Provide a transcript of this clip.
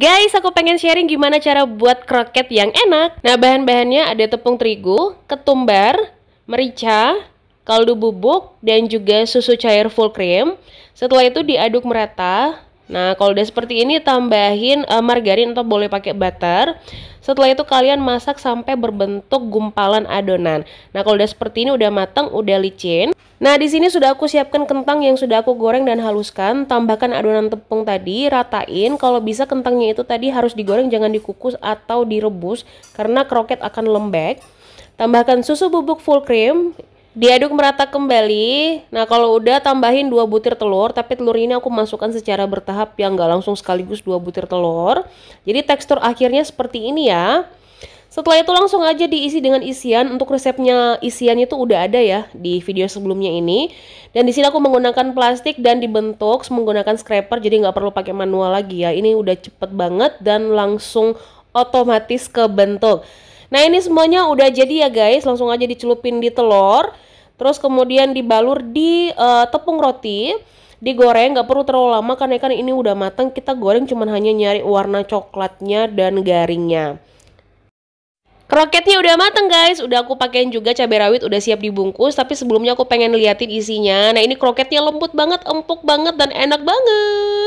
Guys, aku pengen sharing gimana cara buat kroket yang enak. Nah, bahan-bahannya ada tepung terigu, ketumbar, merica, kaldu bubuk, dan juga susu cair full cream. Setelah itu diaduk merata Nah, kalau udah seperti ini tambahin uh, margarin atau boleh pakai butter. Setelah itu kalian masak sampai berbentuk gumpalan adonan. Nah, kalau udah seperti ini udah matang, udah licin. Nah, di sini sudah aku siapkan kentang yang sudah aku goreng dan haluskan. Tambahkan adonan tepung tadi, ratain. Kalau bisa kentangnya itu tadi harus digoreng, jangan dikukus atau direbus karena kroket akan lembek. Tambahkan susu bubuk full cream Diaduk merata kembali. Nah, kalau udah tambahin dua butir telur, tapi telur ini aku masukkan secara bertahap yang nggak langsung sekaligus dua butir telur. Jadi tekstur akhirnya seperti ini ya. Setelah itu langsung aja diisi dengan isian. Untuk resepnya isiannya itu udah ada ya di video sebelumnya ini. Dan di sini aku menggunakan plastik dan dibentuk menggunakan scraper jadi nggak perlu pakai manual lagi ya. Ini udah cepet banget dan langsung otomatis kebentuk. bentuk. Nah ini semuanya udah jadi ya guys, langsung aja dicelupin di telur, terus kemudian dibalur di uh, tepung roti, digoreng Gak perlu terlalu lama karena ikan ini udah matang, kita goreng cuman hanya nyari warna coklatnya dan garingnya. Kroketnya udah mateng guys, udah aku pakein juga cabai rawit udah siap dibungkus Tapi sebelumnya aku pengen liatin isinya Nah ini kroketnya lembut banget, empuk banget, dan enak banget